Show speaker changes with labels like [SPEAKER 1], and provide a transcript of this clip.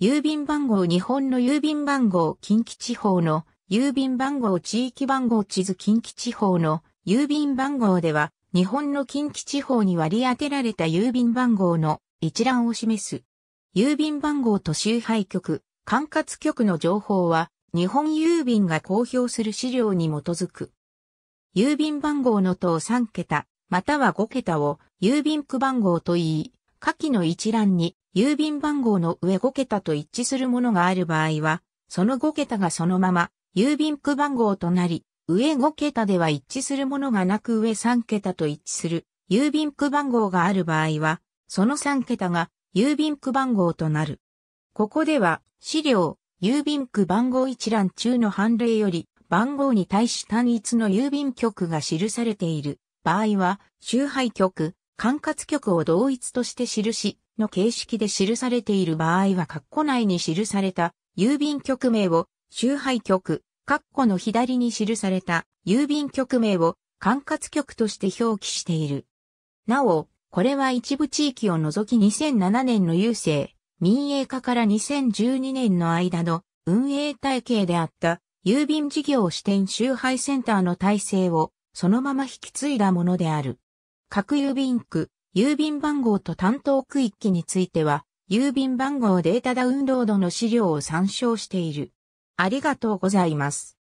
[SPEAKER 1] 郵便番号日本の郵便番号近畿地方の郵便番号地域番号地図近畿地方の郵便番号では日本の近畿地方に割り当てられた郵便番号の一覧を示す。郵便番号と周配局、管轄局の情報は日本郵便が公表する資料に基づく。郵便番号の等3桁または5桁を郵便区番号と言い、下記の一覧に郵便番号の上5桁と一致するものがある場合は、その5桁がそのまま郵便区番号となり、上5桁では一致するものがなく上3桁と一致する郵便区番号がある場合は、その3桁が郵便区番号となる。ここでは資料、郵便区番号一覧中の判例より番号に対し単一の郵便局が記されている場合は、周配局、管轄局を同一として記し、の形式で記されている場合は括弧内に記された郵便局名を集配局、括弧の左に記された郵便局名を管轄局として表記している。なお、これは一部地域を除き2007年の郵政、民営化から2012年の間の運営体系であった郵便事業支店集配センターの体制をそのまま引き継いだものである。各郵便区、郵便番号と担当区域については、郵便番号データダウンロードの資料を参照している。ありがとうございます。